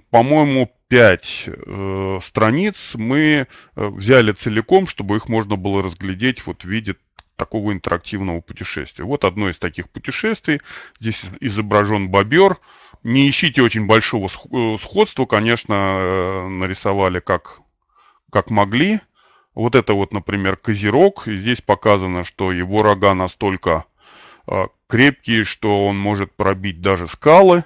по-моему, 5 э, страниц мы э, взяли целиком, чтобы их можно было разглядеть вот в виде такого интерактивного путешествия. Вот одно из таких путешествий. Здесь изображен бобер. Не ищите очень большого э, сходства, конечно, нарисовали как, как могли. Вот это вот, например, козерог. И здесь показано, что его рога настолько а, крепкие, что он может пробить даже скалы.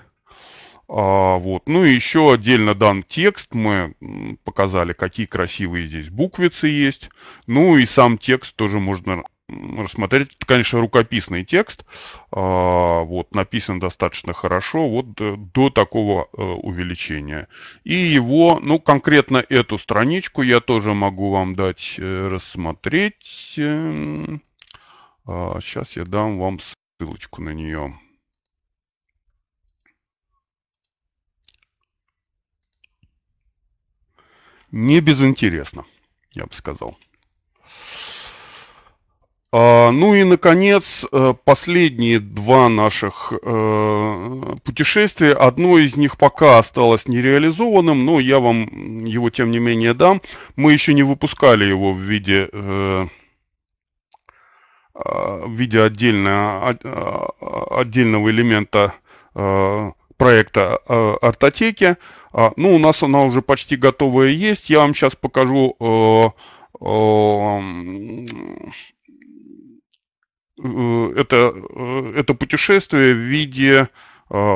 А, вот. Ну и еще отдельно дан текст, мы показали, какие красивые здесь буквицы есть. Ну и сам текст тоже можно рассмотреть. Это, конечно, рукописный текст, а, вот, написан достаточно хорошо, вот до, э, до такого э, увеличения. И его, ну, конкретно эту страничку я тоже могу вам дать э, рассмотреть. Эм, Сейчас а, я дам вам ссылочку на нее. Не безинтересно, я бы сказал. А, ну и, наконец, э, последние два наших э, путешествия. Одно из них пока осталось нереализованным, но я вам его, тем не менее, дам. Мы еще не выпускали его в виде э, в виде отдельного а, а, отдельного элемента э, проекта э, артотеки. А, ну, у нас она уже почти готовая есть. Я вам сейчас покажу э, это, это путешествие в виде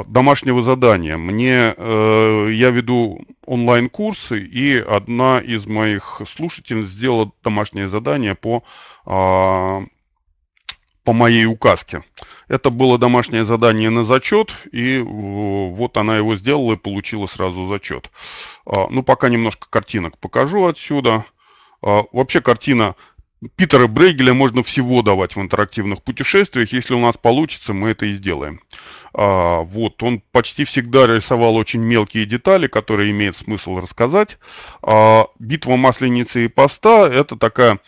домашнего задания. Мне, я веду онлайн-курсы, и одна из моих слушателей сделала домашнее задание по по моей указке. Это было домашнее задание на зачет, и э, вот она его сделала и получила сразу зачет. А, ну, пока немножко картинок покажу отсюда. А, вообще картина Питера Брейгеля можно всего давать в интерактивных путешествиях. Если у нас получится, мы это и сделаем. А, вот, он почти всегда рисовал очень мелкие детали, которые имеет смысл рассказать. битва масленицы и поста – это такая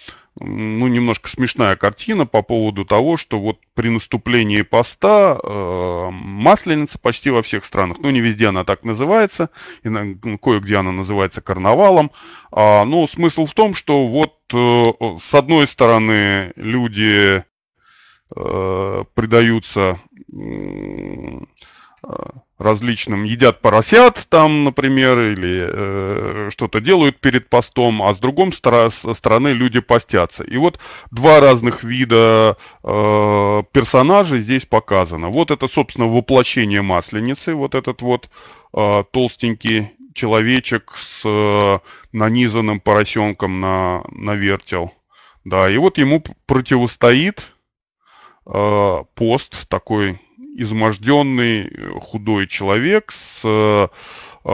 ну, немножко смешная картина по поводу того, что вот при наступлении поста э, масленица почти во всех странах, ну, не везде она так называется, и ну, кое-где она называется карнавалом, а, но смысл в том, что вот э, с одной стороны люди э, предаются... Э, различным, едят поросят там, например, или э, что-то делают перед постом, а с другом стра- стороны люди постятся. И вот два разных вида э, персонажей здесь показано. Вот это, собственно, воплощение масленицы, вот этот вот э, толстенький человечек с э, нанизанным поросенком на, на вертел. Да, и вот ему противостоит Э, пост, такой изможденный э, худой человек с э,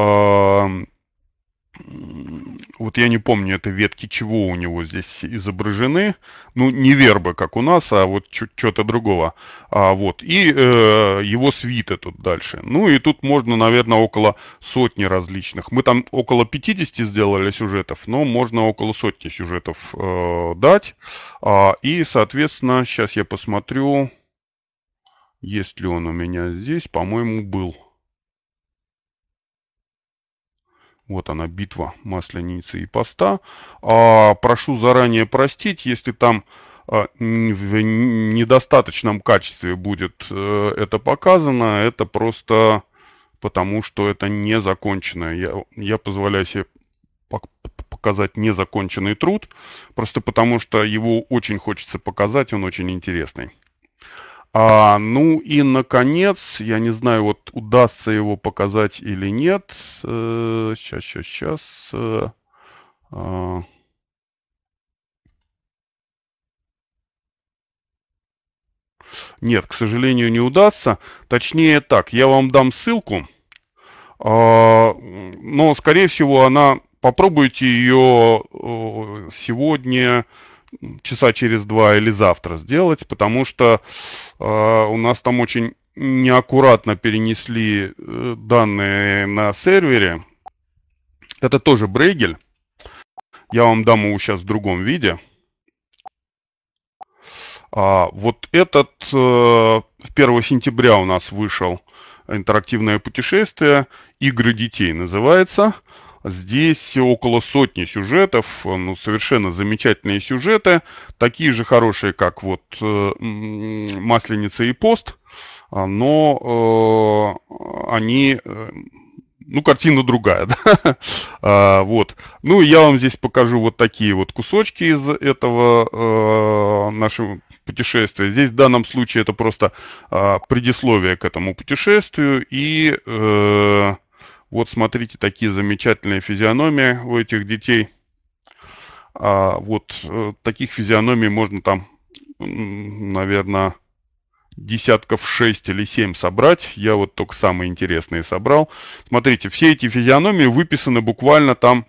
вот я не помню, это ветки чего у него здесь изображены, ну, не вербы, как у нас, а вот что-то другого, а, вот, и э, его свиты тут дальше, ну, и тут можно, наверное, около сотни различных, мы там около 50 сделали сюжетов, но можно около сотни сюжетов э, дать, а, и, соответственно, сейчас я посмотрю, есть ли он у меня здесь, по-моему, был, Вот она, битва масленицы и поста. А, прошу заранее простить, если там а, в недостаточном качестве будет э, это показано. Это просто потому, что это незаконченное. Я, я позволяю себе показать незаконченный труд, просто потому что его очень хочется показать, он очень интересный. А, ну и, наконец, я не знаю, вот удастся его показать или нет. сейчас, э, сейчас, сейчас. Э, а. нет, к сожалению, не удастся. Точнее так, я вам дам ссылку, а, но, скорее всего, она... Попробуйте ее э, сегодня, часа через два или завтра сделать, потому что э, у нас там очень неаккуратно перенесли э, данные на сервере. Это тоже Брейгель. Я вам дам его сейчас в другом виде. А, вот этот э, 1 сентября у нас вышел интерактивное путешествие «Игры детей» называется. Здесь около сотни сюжетов, ну, совершенно замечательные сюжеты, такие же хорошие, как вот э, «Масленица» и «Пост», а, но э, они э, ну, картина другая, да, а, вот. Ну, я вам здесь покажу вот такие вот кусочки из этого э, нашего путешествия. Здесь в данном случае это просто э, предисловие к этому путешествию и э, вот смотрите, такие замечательные физиономии у этих детей. А вот э, таких физиономий можно там, наверное, десятков 6 или 7 собрать. Я вот только самые интересные собрал. Смотрите, все эти физиономии выписаны буквально там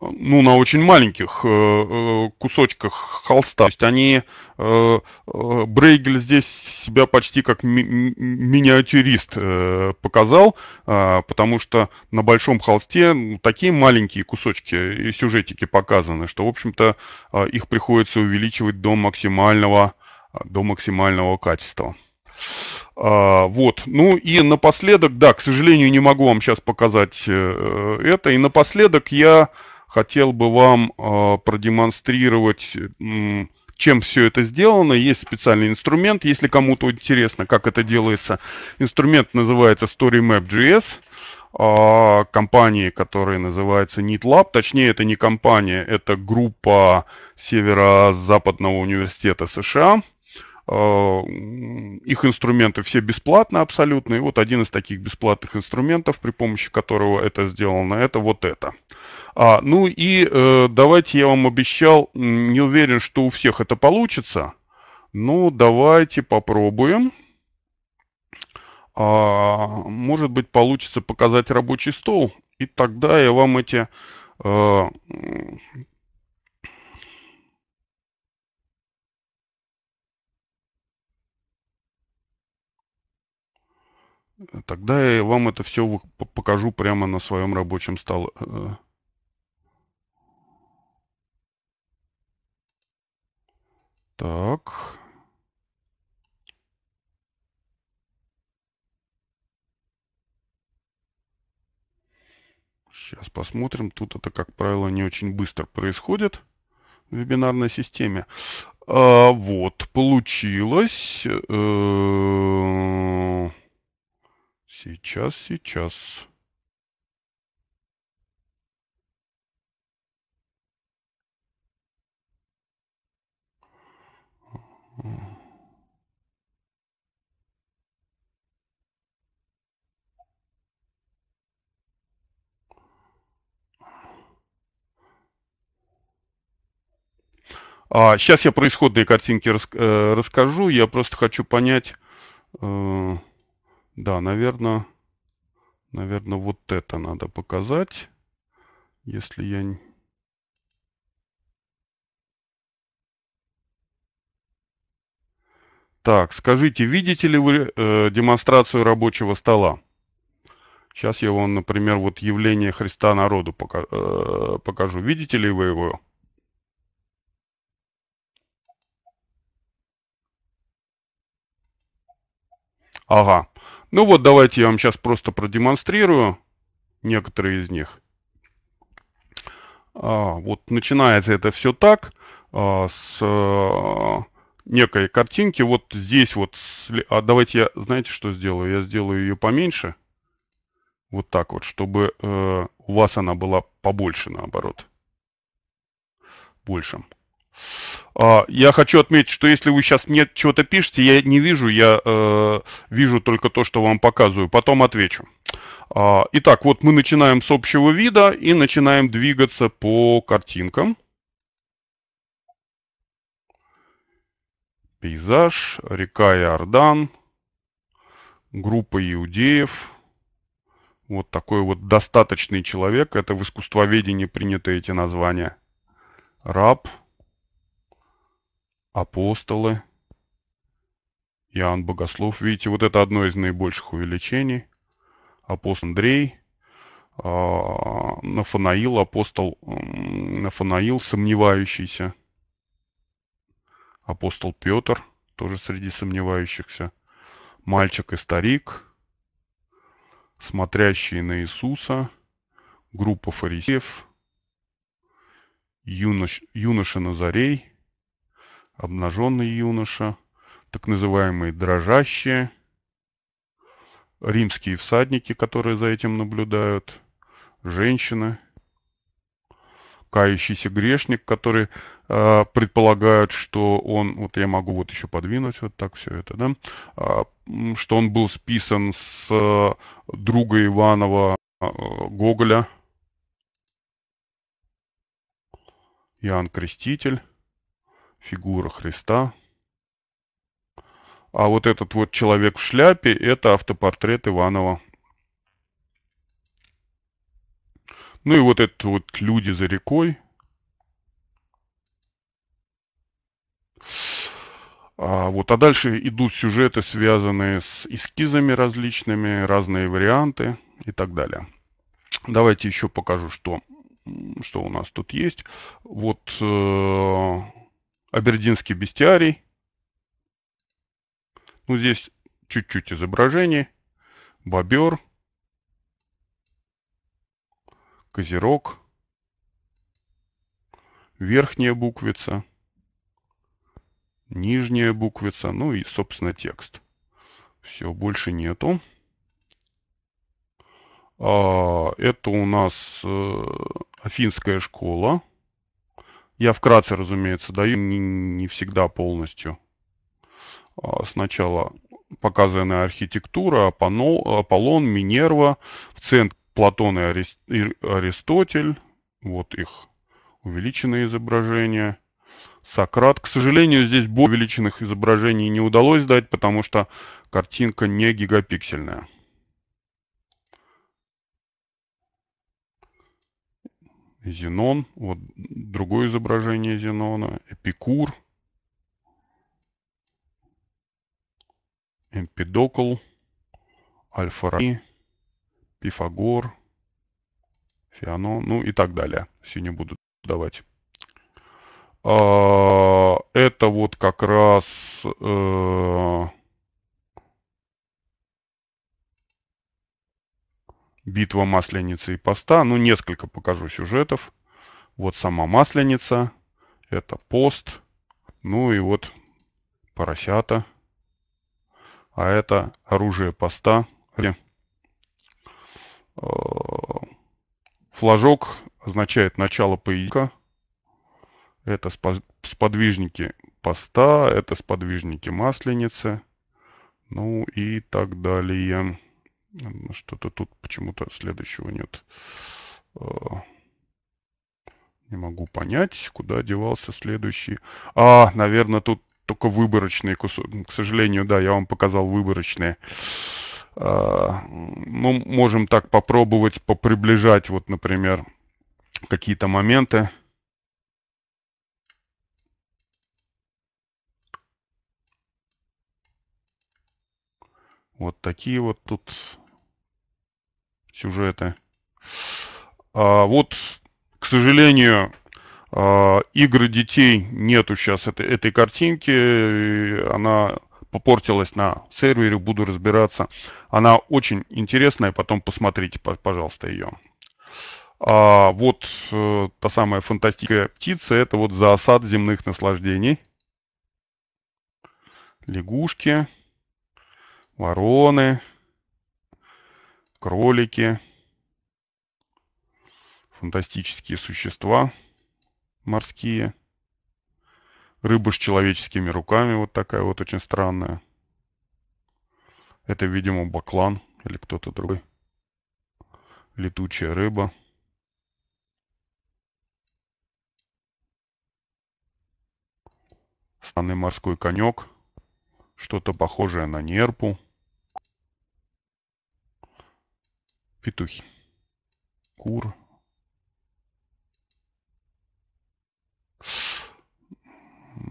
ну, на очень маленьких э, э, кусочках холста. То есть они, э, Брейгель здесь себя почти как ми миниатюрист показал, потому что на большом холсте ну, такие маленькие кусочки и сюжетики показаны, что, в общем-то, их приходится увеличивать до максимального, до максимального качества. вот. Ну и напоследок, да, к сожалению, не могу вам сейчас показать это. И напоследок я хотел бы вам э, продемонстрировать, э, чем все это сделано. Есть специальный инструмент, если кому-то интересно, как это делается. Инструмент называется StoryMap.js э, а, компании, которая называется NeedLab. Точнее, это не компания, это группа Северо-Западного университета США – Э, их инструменты все бесплатно абсолютно, и вот один из таких бесплатных инструментов, при помощи которого это сделано, это вот это. А, ну и э, давайте я вам обещал, не уверен, что у всех это получится, ну давайте попробуем. А, может быть, получится показать рабочий стол, и тогда я вам эти э, Тогда я вам это все покажу прямо на своем рабочем столе. Э, э. Так. Сейчас посмотрим. Тут это, как правило, не очень быстро происходит в вебинарной системе. А, вот, получилось. Э -э Сейчас, сейчас. А, сейчас я про исходные картинки рас, э, расскажу. Я просто хочу понять... Э, да, наверное, наверное, вот это надо показать. Если я... Так, скажите, видите ли вы э, демонстрацию рабочего стола? Сейчас я вам, например, вот явление Христа народу пока, э, покажу. Видите ли вы его? Ага, ну вот, давайте я вам сейчас просто продемонстрирую некоторые из них. А, вот начинается это все так, а, с а, некой картинки. Вот здесь вот, а давайте я, знаете, что сделаю? Я сделаю ее поменьше. Вот так вот, чтобы э, у вас она была побольше, наоборот. Большим. А, я хочу отметить, что если вы сейчас нет чего-то пишете, я не вижу, я э, вижу только то, что вам показываю, потом отвечу. А, итак, вот мы начинаем с общего вида и начинаем двигаться по картинкам. Пейзаж, река Иордан, группа иудеев. Вот такой вот достаточный человек. Это в искусствоведении принято эти названия. Раб. Раб апостолы. Иоанн Богослов, видите, вот это одно из наибольших увеличений. Апостол Андрей, а, Нафанаил, апостол Нафанаил, сомневающийся. Апостол Петр, тоже среди сомневающихся. Мальчик и старик, смотрящие на Иисуса, группа фарисеев, юнош, юноша Назарей – обнаженный юноша, так называемые дрожащие, римские всадники, которые за этим наблюдают, женщины, кающийся грешник, который э, а, предполагает, что он, вот я могу вот еще подвинуть вот так все это, да, э, что он был списан с э, друга Иванова э, Гоголя, Иоанн Креститель, фигура Христа. А вот этот вот человек в шляпе – это автопортрет Иванова. Ну и вот это вот «Люди за рекой». А, вот, а дальше идут сюжеты, связанные с эскизами различными, разные варианты и так далее. Давайте еще покажу, что, что у нас тут есть. Вот э, Абердинский бестиарий. Ну, здесь чуть-чуть изображений. Бобер. Козерог. Верхняя буквица. Нижняя буквица. Ну и, собственно, текст. Все, больше нету. А, это у нас э, Афинская школа. Я вкратце, разумеется, даю не, не всегда полностью. А, сначала показанная архитектура, Аполлон, Минерва, в центр Платон и Аристотель, вот их увеличенные изображения. Сократ. К сожалению, здесь более увеличенных изображений не удалось дать, потому что картинка не гигапиксельная. Зенон, вот другое изображение Зенона, Эпикур, Эмпидокл, альфа Пифагор, Фианон, ну и так далее. Все не буду давать. А, это вот как раз э, битва Масленицы и поста. Ну, несколько покажу сюжетов. Вот сама Масленица, это пост, ну и вот поросята. А это оружие поста. Э, флажок означает начало поединка. Это сподвижники поста, это сподвижники масленицы. Ну и так далее. Что-то тут почему-то следующего нет. А, не могу понять, куда девался следующий. А, наверное, тут только выборочные кусок. К сожалению, да, я вам показал выборочные. А, ну, можем так попробовать поприближать, вот, например, какие-то моменты. Вот такие вот тут сюжеты. А, вот, к сожалению, а, игры детей нету сейчас этой, этой картинки. Она попортилась на сервере, буду разбираться. Она очень интересная, потом посмотрите, пожалуйста, ее. А вот э, та самая фантастическая птица, это вот зоосад земных наслаждений. Лягушки, вороны, кролики, фантастические существа морские, рыба с человеческими руками, вот такая вот очень странная. Это, видимо, баклан или кто-то другой. Летучая рыба. Странный морской конек. Что-то похожее на нерпу. петухи, кур,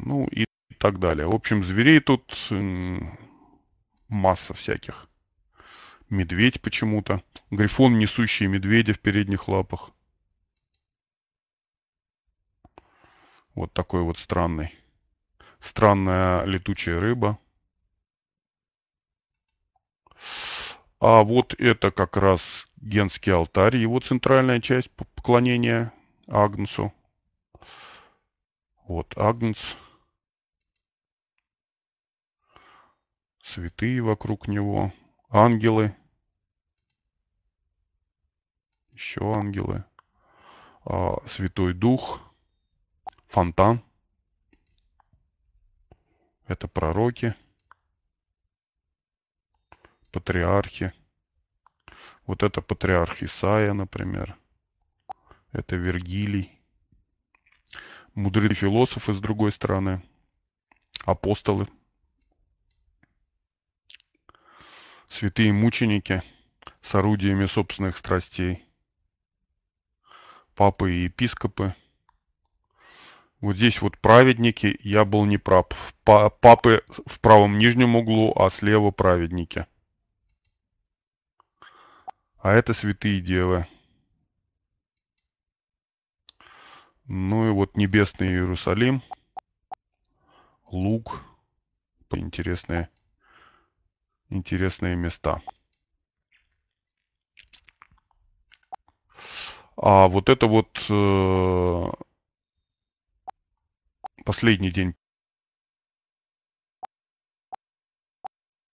ну и так далее. В общем, зверей тут масса всяких. Медведь почему-то. Грифон, несущий медведя в передних лапах. Вот такой вот странный. Странная летучая рыба. А вот это как раз Генский алтарь, его центральная часть поклонения Агнцу. Вот Агнц. Святые вокруг него, ангелы. Еще ангелы. А, Святой Дух, фонтан. Это пророки патриархи. Вот это патриарх Исаия, например. Это Вергилий. Мудрые философы, с другой стороны. Апостолы. Святые мученики с орудиями собственных страстей. Папы и епископы. Вот здесь вот праведники, я был не прав. Папы в правом нижнем углу, а слева праведники. А это святые дела. Ну и вот Небесный Иерусалим. Луг. Интересные, интересные места. А вот это вот э, последний день